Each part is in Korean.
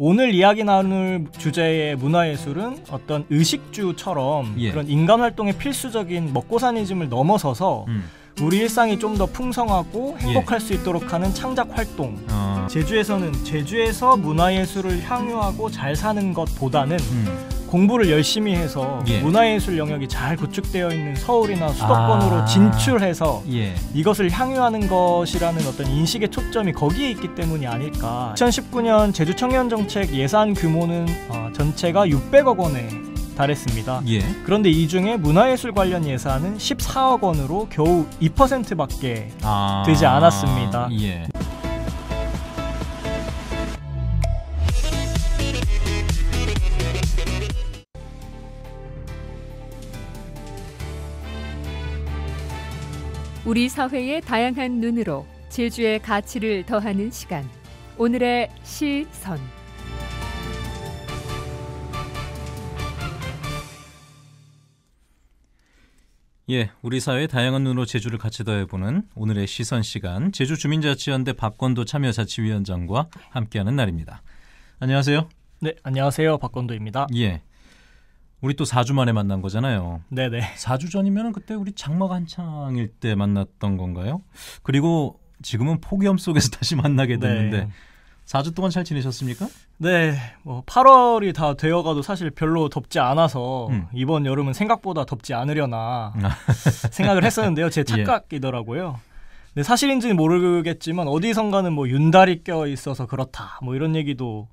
오늘 이야기 나눌 주제의 문화예술은 어떤 의식주처럼 예. 그런 인간 활동의 필수적인 먹고사니즘을 넘어서서 음. 우리 일상이 좀 더 풍성하고 행복할 예. 수 있도록 하는 창작 활동. 어. 아. 제주에서는 제주에서 문화예술을 향유하고 잘 사는 것보다는 음. 공부를 열심히 해서 예. 문화예술 영역이 잘 구축되어 있는 서울이나 수도권으로 아. 진출해서 예. 이것을 향유하는 것이라는 어떤 인식의 초점이 거기에 있기 때문이 아닐까. 2019년 제주 청년 정책 예산 규모는 어, 전체가 600억 원에 달했습니다. 예. 그런데 이 중에 문화예술 관련 예산은 14억 원으로 겨우 2%밖에 아... 되지 않았습니다. 예. 우리 사회의 다양한 눈으로 제주의 가치를 더하는 시간. 오늘의 시선. 예, 우리 사회의 다양한 눈으로 제주를 같이 더해보는 오늘의 시선 시간 제주 주민자치연대 박건도 참여자치위원장과 함께하는 날입니다. 안녕하세요. 네, 안녕하세요. 박건도입니다. 예. 우리 또 4주 만에 만난 거잖아요. 네네. 4주 전이면 그때 우리 장마가 한창일 때 만났던 건가요? 그리고 지금은 폭염 속에서 다시 만나게 됐는데 네. 4주 동안 잘 지내셨습니까? 네, 뭐 8월이 다 되어가도 사실 별로 덥지 않아서 음. 이번 여름은 생각보다 덥지 않으려나 아. 생각을 했었는데요. 제 예. 착각이더라고요. 예. 근데 사실인지는 모르겠지만 어디선가는 뭐 윤달이 껴 있어서 그렇다 뭐 이런 얘기도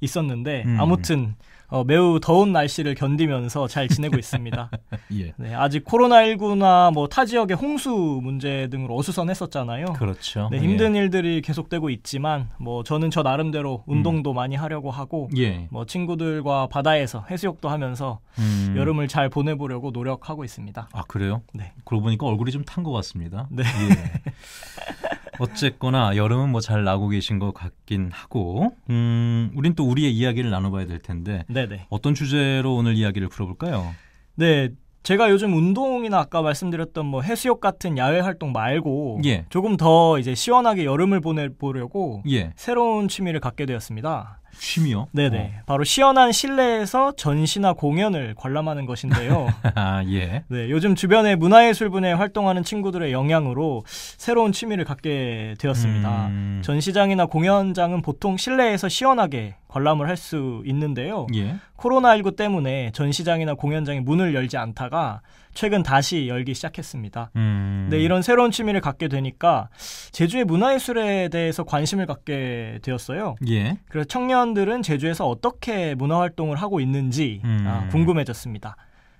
있었는데 음. 아무튼 어, 매우 더운 날씨를 견디면서 잘 지내고 있습니다. 예. 네, 아직 코로나19나 뭐 타 지역의 홍수 문제 등으로 어수선했었잖아요. 그렇죠. 네, 예. 힘든 예. 일들이 계속되고 있지만 뭐 저는 저 나름대로 음. 운동도 음. 많이 하려고 하고 예. 뭐 친구들과 바다에서 해수욕도 하면서 음. 여름을 잘 보내보려고 노력하고 있습니다. 아 그래요? 네. 그러고 보니까 얼굴이 좀 탄 것 같습니다. 네. 예. 어쨌거나 여름은 뭐 잘 나고 계신 것 같긴 하고, 음, 우린 또 우리의 이야기를 나눠봐야 될 텐데, 네네. 어떤 주제로 오늘 이야기를 풀어볼까요? 네, 제가 요즘 운동이나 아까 말씀드렸던 뭐 해수욕 같은 야외 활동 말고 예. 조금 더 이제 시원하게 여름을 보내보려고 예. 새로운 취미를 갖게 되었습니다. 쉼이요? 네네. 어. 바로 시원한 실내에서 전시나 공연을 관람하는 것인데요. 아, 예. 네, 요즘 주변에 문화예술 분야에 활동하는 친구들의 영향으로 새로운 취미를 갖게 되었습니다. 음... 전시장이나 공연장은 보통 실내에서 시원하게 관람을 할 수 있는데요. 예. 코로나19 때문에 전시장이나 공연장이 문을 열지 않다가 최근 다시 열기 시작했습니다. 음. 네, 이런 새로운 취미를 갖게 되니까 제주의 문화예술에 대해서 관심을 갖게 되었어요. 예. 그래서 청년들은 제주에서 어떻게 문화활동을 하고 있는지 음. 아, 궁금해졌습니다.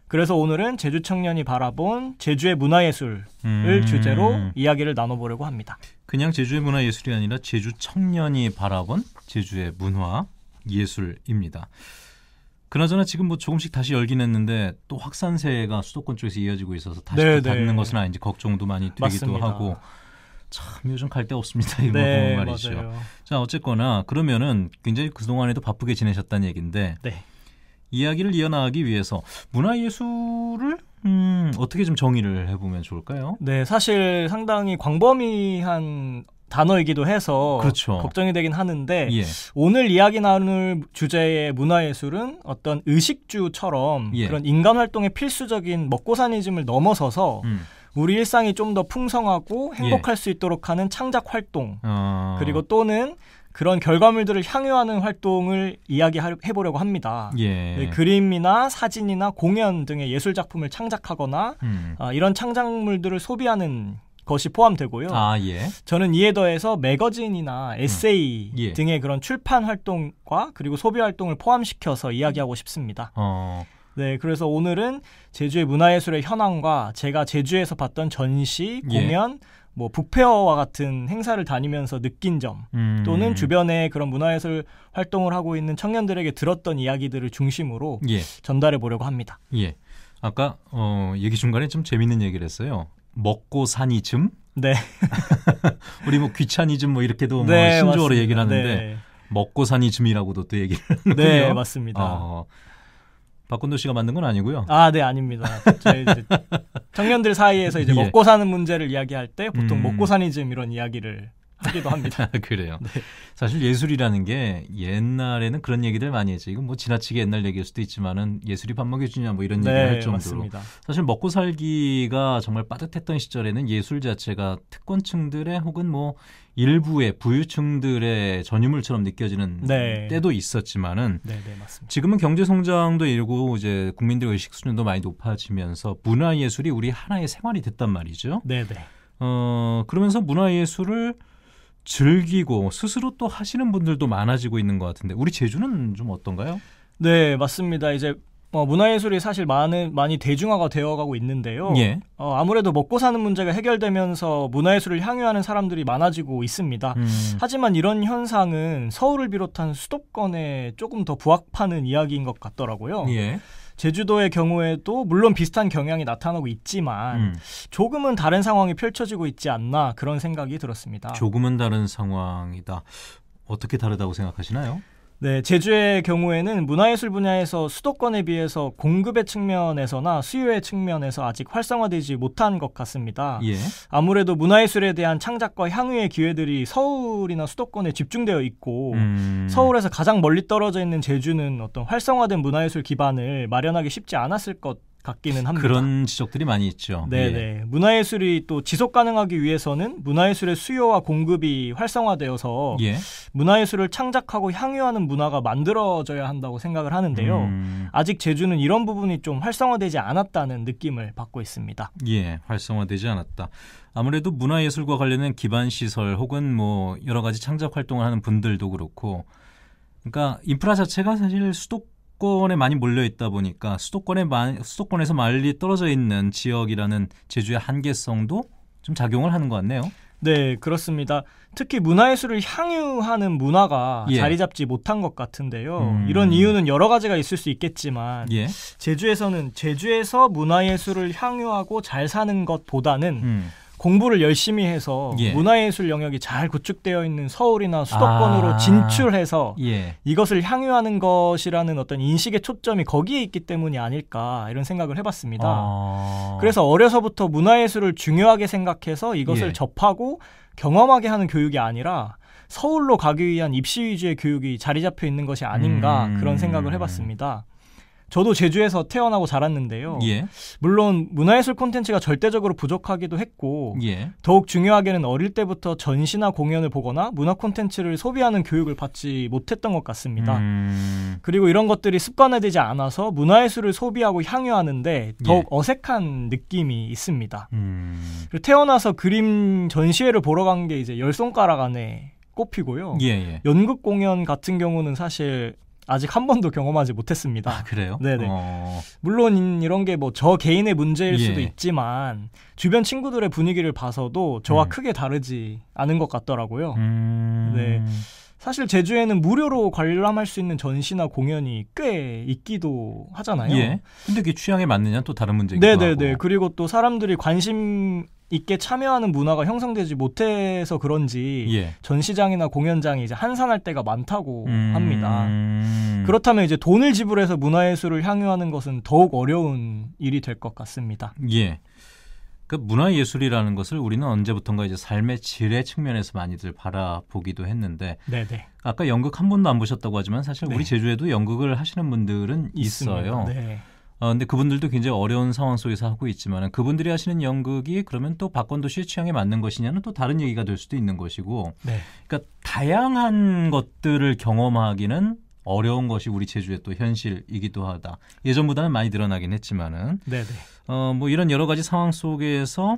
그래서 오늘은 제주 청년이 바라본 제주의 문화예술을 음. 주제로 이야기를 나눠보려고 합니다. 그냥 제주의 문화예술이 아니라 제주 청년이 바라본 제주의 문화예술입니다. 그나저나 지금 뭐 조금씩 다시 열긴 했는데 또 확산세가 수도권 쪽에서 이어지고 있어서 다시 네, 네. 는 것은 아닌지 걱정도 많이 들기도 맞습니다. 하고 참 요즘 갈 데 없습니다 이런 네, 뭐 말이죠. 맞아요. 자 어쨌거나 그러면은 굉장히 그 동안에도 바쁘게 지내셨다는 얘기인데 네. 이야기를 이어나가기 위해서 문화예술을 음, 어떻게 좀 정의를 해보면 좋을까요? 네, 사실 상당히 광범위한 단어이기도 해서 그렇죠. 걱정이 되긴 하는데 예. 오늘 이야기 나눌 주제의 문화예술은 어떤 의식주처럼 예. 그런 인간 활동의 필수적인 먹고사니즘을 넘어서서 음. 우리 일상이 좀 더 풍성하고 예. 행복할 예. 수 있도록 하는 창작 활동 어... 그리고 또는 그런 결과물들을 향유하는 활동을 이야기해 보려고 합니다. 예. 그림이나 사진이나 공연 등의 예술 작품을 창작하거나 음. 아, 이런 창작물들을 소비하는 것이 포함되고요. 아, 예. 저는 이에 더해서 매거진이나 음. 에세이 음. 예. 등의 그런 출판 활동과 그리고 소비 활동을 포함시켜서 이야기하고 싶습니다. 어. 네, 그래서 오늘은 제주의 문화예술의 현황과 제가 제주에서 봤던 전시, 예. 공연, 예. 뭐 북페어와 같은 행사를 다니면서 느낀 점 음. 또는 주변에 그런 문화예술 활동을 하고 있는 청년들에게 들었던 이야기들을 중심으로 예. 전달해 보려고 합니다. 예. 아까 어, 얘기 중간에 좀 재밌는 얘기를 했어요. 먹고 사니즘. 네. 우리 뭐 귀차니즘 뭐 이렇게도 뭐 네, 뭐 신조어로 얘기를 하는데 네. 먹고 사니즘이라고도 또 얘기를 네, 하는군요. 네, 맞습니다. 어, 박건도 씨가 만든 건 아니고요. 아, 네, 아닙니다. 저희 청년들 사이에서 이제 예. 먹고 사는 문제를 이야기할 때 보통 음. 먹고 사니즘 이런 이야기를 하기도 합니다. 그래요. 네. 사실 예술이라는 게 옛날에는 그런 얘기들 많이 했죠. 이건 뭐 지나치게 옛날 얘기일 수도 있지만은 예술이 밥 먹여주냐 뭐 이런 네, 얘기를 할 정도로 맞습니다. 사실 먹고 살기가 정말 빠듯했던 시절에는 예술 자체가 특권층들의 혹은 뭐 일부의 부유층들의 전유물처럼 느껴지는 네. 때도 있었지만은 네, 네, 지금은 경제 성장도 일고 이제 국민들의 의식 수준도 많이 높아지면서 문화 예술이 우리 하나의 생활이 됐단 말이죠. 네, 네. 어 그러면서 문화 예술을 즐기고 스스로 또 하시는 분들도 많아지고 있는 것 같은데 우리 제주는 좀 어떤가요? 네 맞습니다. 이제 어, 문화예술이 사실 많은 많이 대중화가 되어가고 있는데요. 예. 어, 아무래도 먹고 사는 문제가 해결되면서 문화예술을 향유하는 사람들이 많아지고 있습니다. 음. 하지만 이런 현상은 서울을 비롯한 수도권에 조금 더 부합하는 이야기인 것 같더라고요. 예. 제주도의 경우에도 물론 비슷한 경향이 나타나고 있지만 음. 조금은 다른 상황이 펼쳐지고 있지 않나 그런 생각이 들었습니다. 조금은 다른 상황이다. 어떻게 다르다고 생각하시나요? 네, 제주의 경우에는 문화예술 분야에서 수도권에 비해서 공급의 측면에서나 수요의 측면에서 아직 활성화되지 못한 것 같습니다. 예. 아무래도 문화예술에 대한 창작과 향유의 기회들이 서울이나 수도권에 집중되어 있고 음. 서울에서 가장 멀리 떨어져 있는 제주는 어떤 활성화된 문화예술 기반을 마련하기 쉽지 않았을 것 바뀌는 합니다. 그런 지적들이 많이 있죠. 네네. 예. 네. 문화예술이 또 지속 가능하기 위해서는 문화예술의 수요와 공급이 활성화되어서 예. 문화예술을 창작하고 향유하는 문화가 만들어져야 한다고 생각을 하는데요. 음. 아직 제주는 이런 부분이 좀 활성화되지 않았다는 느낌을 받고 있습니다. 예, 활성화되지 않았다. 아무래도 문화예술과 관련된 기반 시설 혹은 뭐 여러 가지 창작 활동을 하는 분들도 그렇고 그러니까 인프라 자체가 사실 수도 수도권에 많이 몰려 있다 보니까 수도권에 마, 수도권에서 멀리 떨어져 있는 지역이라는 제주의 한계성도 좀 작용을 하는 것 같네요. 네, 그렇습니다. 특히 문화예술을 향유하는 문화가 예. 자리 잡지 못한 것 같은데요. 음. 이런 이유는 여러 가지가 있을 수 있겠지만 예. 제주에서는 제주에서 문화예술을 향유하고 잘 사는 것보다는 음. 공부를 열심히 해서 예. 문화예술 영역이 잘 구축되어 있는 서울이나 수도권으로 아~ 진출해서 예. 이것을 향유하는 것이라는 어떤 인식의 초점이 거기에 있기 때문이 아닐까 이런 생각을 해봤습니다. 아~ 그래서 어려서부터 문화예술을 중요하게 생각해서 이것을 예. 접하고 경험하게 하는 교육이 아니라 서울로 가기 위한 입시 위주의 교육이 자리 잡혀 있는 것이 아닌가 음~ 그런 생각을 음. 해봤습니다. 저도 제주에서 태어나고 자랐는데요. 예. 물론 문화예술 콘텐츠가 절대적으로 부족하기도 했고 예. 더욱 중요하게는 어릴 때부터 전시나 공연을 보거나 문화 콘텐츠를 소비하는 교육을 받지 못했던 것 같습니다. 음... 그리고 이런 것들이 습관화되지 않아서 문화예술을 소비하고 향유하는데 예. 더욱 예. 어색한 느낌이 있습니다. 음... 그리고 태어나서 그림 전시회를 보러 간 게 이제 열 손가락 안에 꼽히고요. 예, 예. 연극 공연 같은 경우는 사실 아직 한 번도 경험하지 못했습니다. 아, 그래요? 네네. 어... 물론 이런 게 뭐 저 개인의 문제일 예. 수도 있지만 주변 친구들의 분위기를 봐서도 저와 네. 크게 다르지 않은 것 같더라고요. 음... 네. 사실 제주에는 무료로 관람할 수 있는 전시나 공연이 꽤 있기도 하잖아요. 예. 근데 그게 취향에 맞느냐 또 다른 문제인 거고. 네네네. 그리고 또 사람들이 관심 있게 참여하는 문화가 형성되지 못해서 그런지 예. 전시장이나 공연장이 이제 한산할 때가 많다고 음... 합니다. 그렇다면 이제 돈을 지불해서 문화예술을 향유하는 것은 더욱 어려운 일이 될 것 같습니다. 예. 그 문화 예술이라는 것을 우리는 언제부턴가 이제 삶의 질의 측면에서 많이들 바라보기도 했는데 네네. 네. 아까 연극 한 번도 안 보셨다고 하지만 사실 네. 우리 제주에도 연극을 하시는 분들은 있어요. 네. 어, 근데 그분들도 굉장히 어려운 상황 속에서 하고 있지만 그분들이 하시는 연극이 그러면 또 박건도 씨의 취향에 맞는 것이냐는 또 다른 얘기가 될 수도 있는 것이고 네. 그러니까 다양한 것들을 경험하기는 어려운 것이 우리 제주의 또 현실이기도 하다. 예전보다는 많이 늘어나긴 했지만은 네네. 어, 뭐 이런 여러 가지 상황 속에서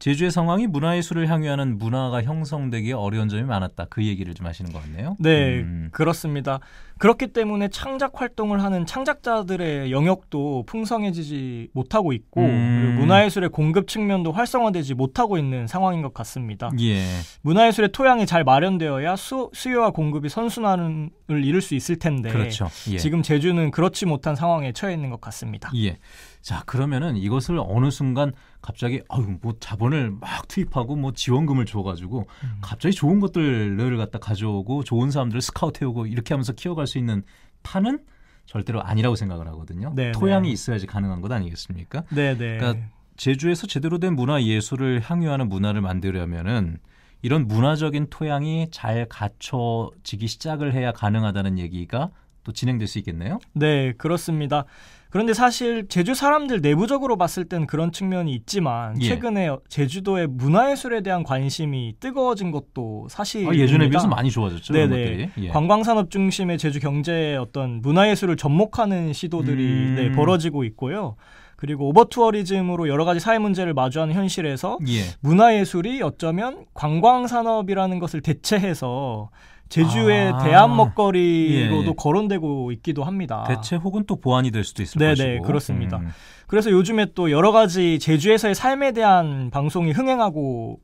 제주의 상황이 문화예술을 향유하는 문화가 형성되기 어려운 점이 많았다. 그 얘기를 좀 하시는 것 같네요. 네, 음. 그렇습니다. 그렇기 때문에 창작 활동을 하는 창작자들의 영역도 풍성해지지 못하고 있고 음. 문화예술의 공급 측면도 활성화되지 못하고 있는 상황인 것 같습니다. 예. 문화예술의 토양이 잘 마련되어야 수, 수요와 공급이 선순환을 이룰 수 있을 텐데 그렇죠. 예. 지금 제주는 그렇지 못한 상황에 처해 있는 것 같습니다. 예. 자 그러면은 이것을 어느 순간 갑자기 아유 뭐 자본을 막 투입하고 뭐 지원금을 줘가지고 음. 갑자기 좋은 것들을 갖다 가져오고 좋은 사람들을 스카우트해오고 이렇게 하면서 키워갈 수 있는 판은 절대로 아니라고 생각을 하거든요. 네 토양이 네. 있어야지 가능한 것 아니겠습니까? 네네. 네. 그러니까 제주에서 제대로 된 문화 예술을 향유하는 문화를 만들려면은 이런 문화적인 토양이 잘 갖춰지기 시작을 해야 가능하다는 얘기가 또 진행될 수 있겠네요. 네, 그렇습니다. 그런데 사실 제주 사람들 내부적으로 봤을 땐 그런 측면이 있지만 예. 최근에 제주도의 문화예술에 대한 관심이 뜨거워진 것도 사실 아, 예전에 비해서 많이 좋아졌죠. 네네. 예. 관광산업 중심의 제주 경제의 어떤 문화예술을 접목하는 시도들이 음... 네, 벌어지고 있고요. 그리고 오버투어리즘으로 여러 가지 사회 문제를 마주하는 현실에서 예. 문화예술이 어쩌면 관광산업이라는 것을 대체해서 제주의 아, 대안 먹거리로도 예, 예. 거론되고 있기도 합니다. 대체 혹은 또 보완이 될 수도 있을 네네, 네, 것이고. 네네 그렇습니다. 음. 그래서 요즘에 또 여러 가지 제주에서의 삶에 대한 방송이 흥행하고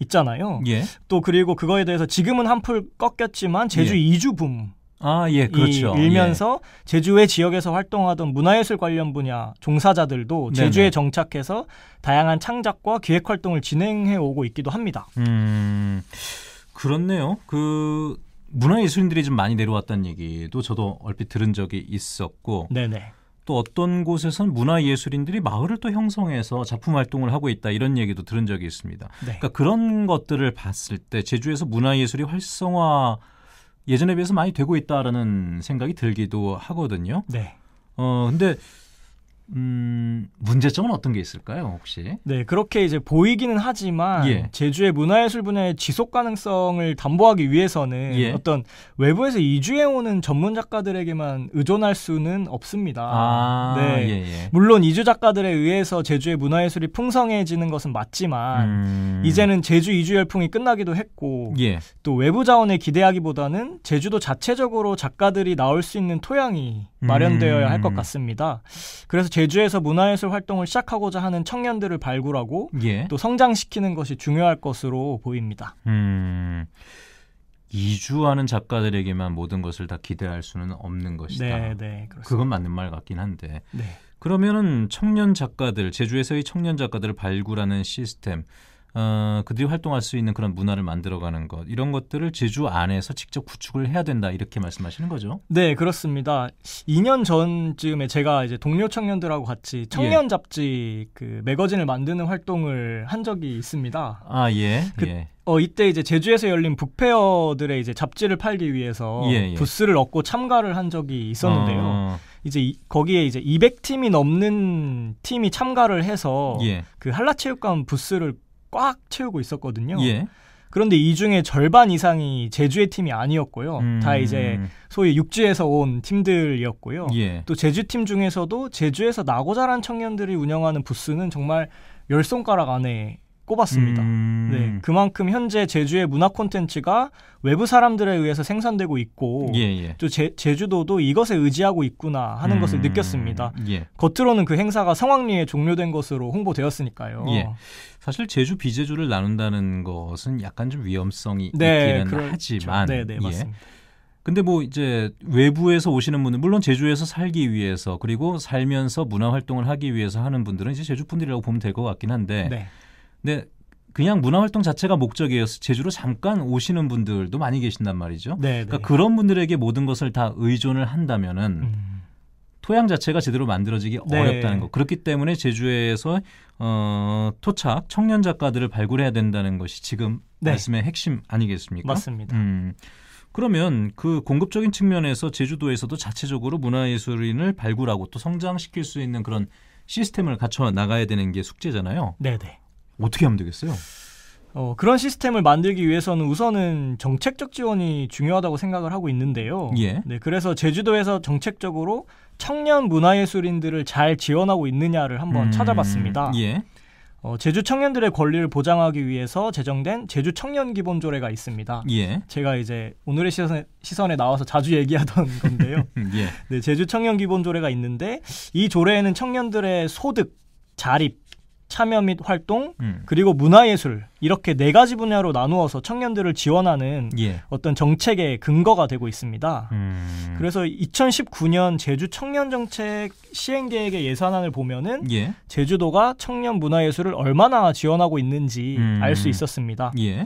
있잖아요. 예. 또 그리고 그거에 대해서 지금은 한풀 꺾였지만 제주 예. 이주 붐. 아, 예, 그렇죠. 예. 일면서 예. 제주의 지역에서 활동하던 문화예술 관련 분야 종사자들도 네, 제주에 네네. 정착해서 다양한 창작과 기획 활동을 진행해 오고 있기도 합니다. 음. 그렇네요. 그 문화예술인들이 좀 많이 내려왔다는 얘기도 저도 얼핏 들은 적이 있었고 네네. 또 어떤 곳에선 문화예술인들이 마을을 또 형성해서 작품 활동을 하고 있다 이런 얘기도 들은 적이 있습니다. 네. 그러니까 그런 것들을 봤을 때 제주에서 문화예술이 활성화 예전에 비해서 많이 되고 있다라는 생각이 들기도 하거든요. 네. 어 근데 음, 문제점은 어떤 게 있을까요, 혹시? 네, 그렇게 이제 보이기는 하지만 예. 제주의 문화예술 분야의 지속 가능성을 담보하기 위해서는 예. 어떤 외부에서 이주해 오는 전문 작가들에게만 의존할 수는 없습니다. 아, 네, 예예. 예. 물론 이주 작가들에 의해서 제주의 문화예술이 풍성해지는 것은 맞지만 음... 이제는 제주 이주 열풍이 끝나기도 했고 예. 또 외부 자원에 기대하기보다는 제주도 자체적으로 작가들이 나올 수 있는 토양이 마련되어야 할것 음. 같습니다. 그래서 제 제주에서 문화예술 활동을 시작하고자 하는 청년들을 발굴하고 예. 또 성장시키는 것이 중요할 것으로 보입니다. 음, 이주하는 작가들에게만 모든 것을 다 기대할 수는 없는 것이다. 네, 네, 그건 맞는 말 같긴 한데. 네. 그러면은 청년 작가들, 제주에서의 청년 작가들을 발굴하는 시스템 어, 그들이 활동할 수 있는 그런 문화를 만들어가는 것 이런 것들을 제주 안에서 직접 구축을 해야 된다 이렇게 말씀하시는 거죠? 네 그렇습니다. 2년 전쯤에 제가 이제 동료 청년들하고 같이 청년 예. 잡지 예. 그 매거진을 만드는 활동을 한 적이 있습니다. 아 예. 그, 예. 어 이때 이제 제주에서 열린 북페어들의 이제 잡지를 팔기 위해서 예, 예, 부스를 얻고 참가를 한 적이 있었는데요. 어... 이제 이, 거기에 이제 200팀이 넘는 팀이 참가를 해서 예. 그 한라체육관 부스를 꽉 채우고 있었거든요. 예. 그런데 이 중에 절반 이상이 제주의 팀이 아니었고요. 음. 다 이제 소위 육지에서 온 팀들이었고요. 예. 또 제주 팀 중에서도 제주에서 나고 자란 청년들이 운영하는 부스는 정말 열 손가락 안에 꼽았습니다. 음... 네, 그만큼 현재 제주의 문화 콘텐츠가 외부 사람들에 의해서 생산되고 있고 예, 예. 또 제, 제주도도 이것에 의지하고 있구나 하는 음... 것을 느꼈습니다. 예. 겉으로는 그 행사가 상황리에 종료된 것으로 홍보되었으니까요. 예. 사실 제주 비제주를 나눈다는 것은 약간 좀 위험성이 네, 있기는 그렇죠. 하지만 네, 네, 예. 맞습니다. 근데 뭐 이제 외부에서 오시는 분들 물론 제주에서 살기 위해서 그리고 살면서 문화 활동을 하기 위해서 하는 분들은 이제 제주 분들이라고 보면 될 것 같긴 한데 네. 근데 네, 그냥 문화활동 자체가 목적이어서 제주로 잠깐 오시는 분들도 많이 계신단 말이죠. 네, 네 그러니까 그런 분들에게 모든 것을 다 의존을 한다면은 음. 토양 자체가 제대로 만들어지기 네. 어렵다는 거. 그렇기 때문에 제주에서 어, 토착 청년 작가들을 발굴해야 된다는 것이 지금 네. 말씀의 핵심 아니겠습니까? 맞습니다. 음. 그러면 그 공급적인 측면에서 제주도에서도 자체적으로 문화예술인을 발굴하고 또 성장시킬 수 있는 그런 시스템을 갖춰 나가야 되는 게 숙제잖아요. 네네. 네. 어떻게 하면 되겠어요? 어, 그런 시스템을 만들기 위해서는 우선은 정책적 지원이 중요하다고 생각을 하고 있는데요. 예. 네, 그래서 제주도에서 정책적으로 청년 문화예술인들을 잘 지원하고 있느냐를 한번 음... 찾아봤습니다. 예. 어, 제주 청년들의 권리를 보장하기 위해서 제정된 제주 청년 기본조례가 있습니다. 예. 제가 이제 오늘의 시선에, 시선에 나와서 자주 얘기하던 건데요. 예. 네, 제주 청년 기본조례가 있는데 이 조례에는 청년들의 소득, 자립, 참여 및 활동 음. 그리고 문화예술 이렇게 네 가지 분야로 나누어서 청년들을 지원하는 예. 어떤 정책의 근거가 되고 있습니다. 음. 그래서 2019년 제주 청년 정책 시행 계획의 예산안을 보면은 예. 제주도가 청년 문화예술을 얼마나 지원하고 있는지 음. 알수 있었습니다. 예.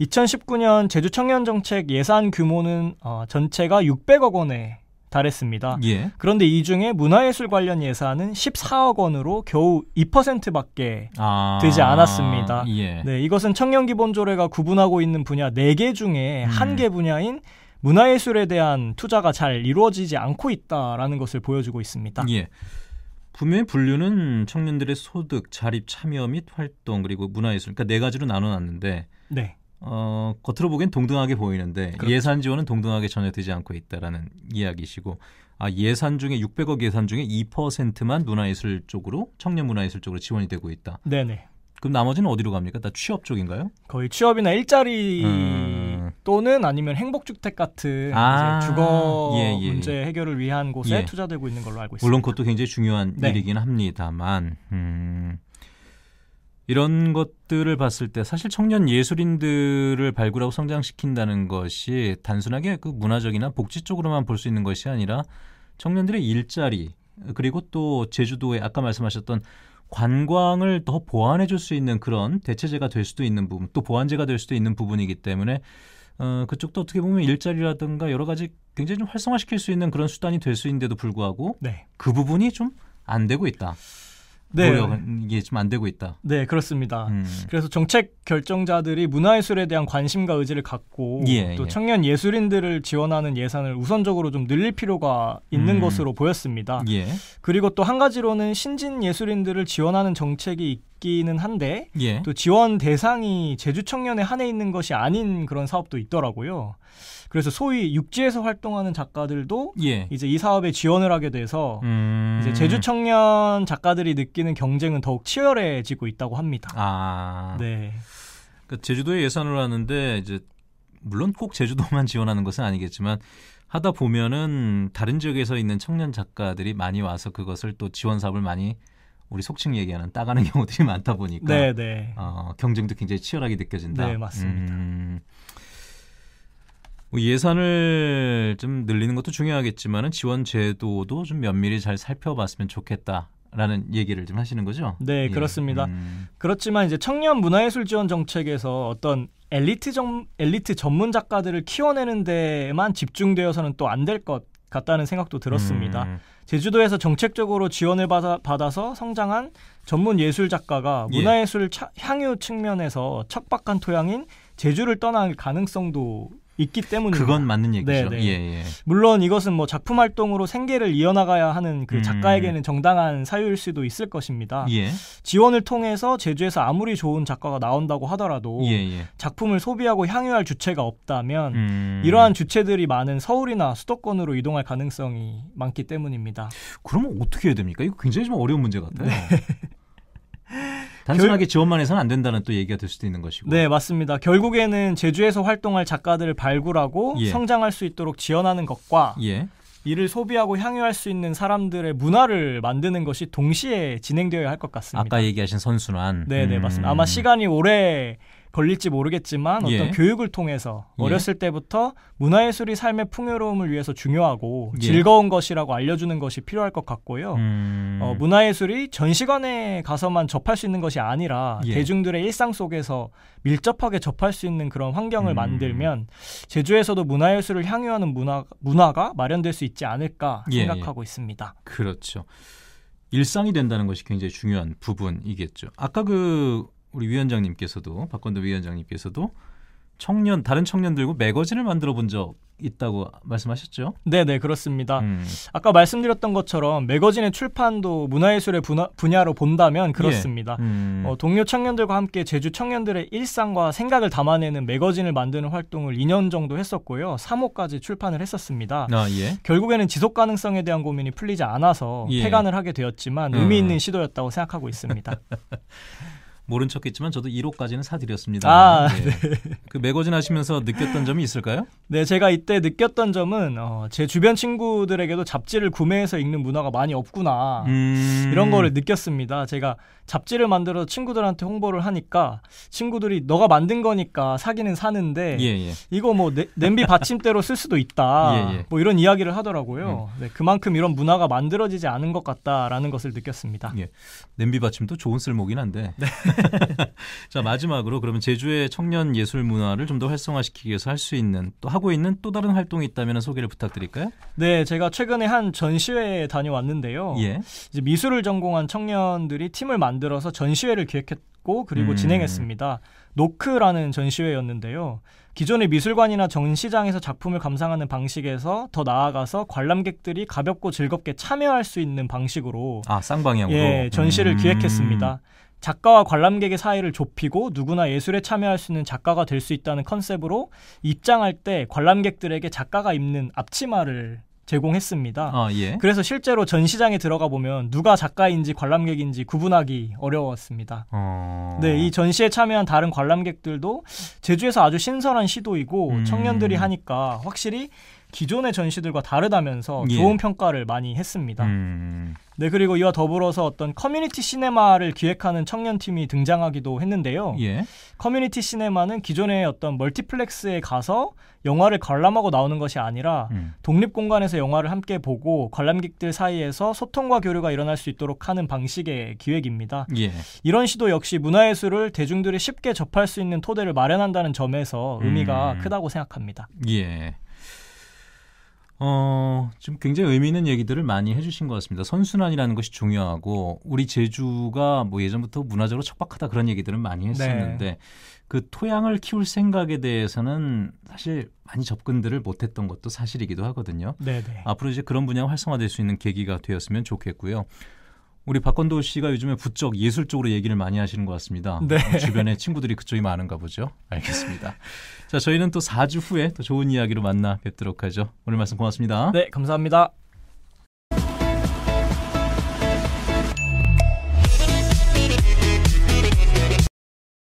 2019년 제주 청년 정책 예산 규모는 어, 전체가 600억 원에 달했습니다. 예. 그런데 이 중에 문화예술 관련 예산은 14억 원으로 겨우 2%밖에 아~ 되지 않았습니다. 예. 네, 이것은 청년 기본조례가 구분하고 있는 분야 4개 중에 음. 한개 분야인 문화예술에 대한 투자가 잘 이루어지지 않고 있다라는 것을 보여주고 있습니다. 예. 구매 분류는 청년들의 소득, 자립, 참여 및 활동 그리고 문화예술 그러니까 네 가지로 나눠놨는데 네. 어, 겉으로 보기엔 동등하게 보이는데 그렇죠. 예산 지원은 동등하게 전혀 되지 않고 있다라는 이야기시고 아, 예산 중에 600억 예산 중에 2%만 문화예술 쪽으로 청년 문화예술 쪽으로 지원이 되고 있다. 네네. 그럼 나머지는 어디로 갑니까? 다 취업 쪽인가요? 거의 취업이나 일자리 음... 또는 아니면 행복주택 같은 아~ 주거 예, 예, 예, 문제 해결을 위한 곳에 예. 투자되고 있는 걸로 알고 있습니다. 물론 그것도 굉장히 중요한 네. 일이긴 합니다만. 음... 이런 것들을 봤을 때 사실 청년 예술인들을 발굴하고 성장시킨다는 것이 단순하게 그 문화적이나 복지 쪽으로만 볼 수 있는 것이 아니라 청년들의 일자리 그리고 또제주도에 아까 말씀하셨던 관광을 더 보완해 줄 수 있는 그런 대체제가 될 수도 있는 부분 또 보완제가 될 수도 있는 부분이기 때문에 어, 그쪽도 어떻게 보면 일자리라든가 여러 가지 굉장히 좀 활성화시킬 수 있는 그런 수단이 될 수 있는데도 불구하고 네. 그 부분이 좀 안 되고 있다. 네. 이게 좀 안 되고 있다. 네, 그렇습니다. 음. 그래서 정책 결정자들이 문화예술에 대한 관심과 의지를 갖고 예, 또 예. 청년 예술인들을 지원하는 예산을 우선적으로 좀 늘릴 필요가 있는 음. 것으로 보였습니다. 예. 그리고 또 한 가지로는 신진 예술인들을 지원하는 정책이 있기는 한데 예. 또 지원 대상이 제주 청년에 한해 있는 것이 아닌 그런 사업도 있더라고요. 그래서 소위 육지에서 활동하는 작가들도 예. 이제 이 사업에 지원을 하게 돼서 음... 이제 제주 청년 작가들이 느끼는 경쟁은 더욱 치열해지고 있다고 합니다. 아, 네. 그러니까 제주도에 예산을 하는데 이제 물론 꼭 제주도만 지원하는 것은 아니겠지만 하다 보면은 다른 지역에서 있는 청년 작가들이 많이 와서 그것을 또 지원 사업을 많이 우리 속칭 얘기하는 따가는 경우들이 많다 보니까 네네. 네. 어, 경쟁도 굉장히 치열하게 느껴진다. 네 맞습니다. 음, 뭐 예산을 좀 늘리는 것도 중요하겠지만 지원 제도도 좀 면밀히 잘 살펴봤으면 좋겠다. 라는 얘기를 좀 하시는 거죠? 네, 예. 그렇습니다. 음. 그렇지만 이제 청년 문화예술 지원 정책에서 어떤 엘리트 정, 엘리트 전문 작가들을 키워내는 데만 집중되어서는 또 안 될 것 같다는 생각도 들었습니다. 음. 제주도에서 정책적으로 지원을 받아, 받아서 성장한 전문 예술 작가가 예. 문화예술 차, 향유 측면에서 척박한 토양인 제주를 떠날 가능성도 있기 때문에 그건 맞는 얘기죠. 네, 네. 예, 예. 물론 이것은 뭐 작품 활동으로 생계를 이어나가야 하는 그 음. 작가에게는 음. 정당한 사유일 수도 있을 것입니다. 예. 지원을 통해서 제주에서 아무리 좋은 작가가 나온다고 하더라도 예예. 예. 작품을 소비하고 향유할 주체가 없다면 음. 이러한 주체들이 많은 서울이나 수도권으로 이동할 가능성이 많기 때문입니다. 그러면 어떻게 해야 됩니까? 이거 굉장히 좀 어려운 문제 같아요. 네. 단순하게 결... 지원만 해서는 안 된다는 또 얘기가 될 수도 있는 것이고. 네, 맞습니다. 결국에는 제주에서 활동할 작가들을 발굴하고 예. 성장할 수 있도록 지원하는 것과 예. 이를 소비하고 향유할 수 있는 사람들의 문화를 만드는 것이 동시에 진행되어야 할 것 같습니다. 아까 얘기하신 선순환. 네, 네, 음... 맞습니다. 아마 시간이 오래 걸릴지 모르겠지만 어떤 예. 교육을 통해서 예. 어렸을 예. 때부터 문화예술이 삶의 풍요로움을 위해서 중요하고 예. 즐거운 것이라고 알려주는 것이 필요할 것 같고요. 음... 어, 문화예술이 전시관에 가서만 접할 수 있는 것이 아니라 예. 대중들의 일상 속에서 밀접하게 접할 수 있는 그런 환경을 음... 만들면 제주에서도 문화예술을 향유하는 문화, 문화가 마련될 수 있지 않을까 예, 생각하고 있습니다. 그렇죠. 일상이 된다는 것이 굉장히 중요한 부분이겠죠. 아까 그 우리 위원장님께서도 박건도 위원장님께서도 청년 다른 청년들과 매거진을 만들어 본 적 있다고 말씀하셨죠? 네, 네 그렇습니다. 음. 아까 말씀드렸던 것처럼 매거진의 출판도 문화예술의 분야, 로 본다면 그렇습니다. 예. 음. 어, 동료 청년들과 함께 제주 청년들의 일상과 생각을 담아내는 매거진을 만드는 활동을 2년 정도 했었고요, 3호까지 출판을 했었습니다. 아, 예. 결국에는 지속 가능성에 대한 고민이 풀리지 않아서 예. 폐간을 하게 되었지만 음. 의미 있는 시도였다고 생각하고 있습니다. 모른 척했지만 저도 1호까지는 사드렸습니다. 아, 네. 네. 그 매거진 하시면서 느꼈던 점이 있을까요? 네, 제가 이때 느꼈던 점은 어, 제 주변 친구들에게도 잡지를 구매해서 읽는 문화가 많이 없구나 음... 이런 거를 느꼈습니다. 제가 잡지를 만들어 친구들한테 홍보를 하니까 친구들이 너가 만든 거니까 사기는 사는데 예, 예. 이거 뭐 내, 냄비 받침대로 쓸 수도 있다 예, 예, 뭐 이런 이야기를 하더라고요. 음. 네, 그만큼 이런 문화가 만들어지지 않은 것 같다라는 것을 느꼈습니다. 예. 냄비 받침도 좋은 쓸모긴 한데. 네. 자 마지막으로 그러면 제주의 청년 예술 문화를 좀 더 활성화시키기 위해서 할 수 있는 또 하고 있는 또 다른 활동이 있다면 소개를 부탁드릴까요? 네, 제가 최근에 한 전시회에 다녀왔는데요. 예. 이제 미술을 전공한 청년들이 팀을 만들어서 전시회를 기획했고 그리고 음. 진행했습니다. 노크라는 전시회였는데요. 기존의 미술관이나 전시장에서 작품을 감상하는 방식에서 더 나아가서 관람객들이 가볍고 즐겁게 참여할 수 있는 방식으로 아 쌍방향으로 예 전시를 음. 기획했습니다. 작가와 관람객의 사이를 좁히고 누구나 예술에 참여할 수 있는 작가가 될 수 있다는 컨셉으로 입장할 때 관람객들에게 작가가 입는 앞치마를 제공했습니다. 아, 예. 그래서 실제로 전시장에 들어가 보면 누가 작가인지 관람객인지 구분하기 어려웠습니다. 어... 네, 이 전시에 참여한 다른 관람객들도 제주에서 아주 신선한 시도이고 음... 청년들이 하니까 확실히 기존의 전시들과 다르다면서 예. 좋은 평가를 많이 했습니다. 음. 네 그리고 이와 더불어서 어떤 커뮤니티 시네마를 기획하는 청년팀이 등장하기도 했는데요. 예. 커뮤니티 시네마는 기존의 어떤 멀티플렉스에 가서 영화를 관람하고 나오는 것이 아니라 음. 독립 공간에서 영화를 함께 보고 관람객들 사이에서 소통과 교류가 일어날 수 있도록 하는 방식의 기획입니다. 예. 이런 시도 역시 문화예술을 대중들이 쉽게 접할 수 있는 토대를 마련한다는 점에서 의미가 음. 크다고 생각합니다. 예. 어, 지금 굉장히 의미 있는 얘기들을 많이 해주신 것 같습니다. 선순환이라는 것이 중요하고 우리 제주가 뭐 예전부터 문화적으로 척박하다 그런 얘기들은 많이 네. 했었는데 네. 그 토양을 키울 생각에 대해서는 사실 많이 접근들을 못했던 것도 사실이기도 하거든요. 네네. 네. 앞으로 이제 그런 분야 활성화될 수 있는 계기가 되었으면 좋겠고요. 우리 박건도 씨가 요즘에 부쩍 예술 쪽으로 얘기를 많이 하시는 것 같습니다. 네. 어, 주변에 친구들이 그쪽이 많은가 보죠. 알겠습니다. 자, 저희는 또 4주 후에 더 좋은 이야기로 만나 뵙도록 하죠. 오늘 말씀 고맙습니다. 네, 감사합니다.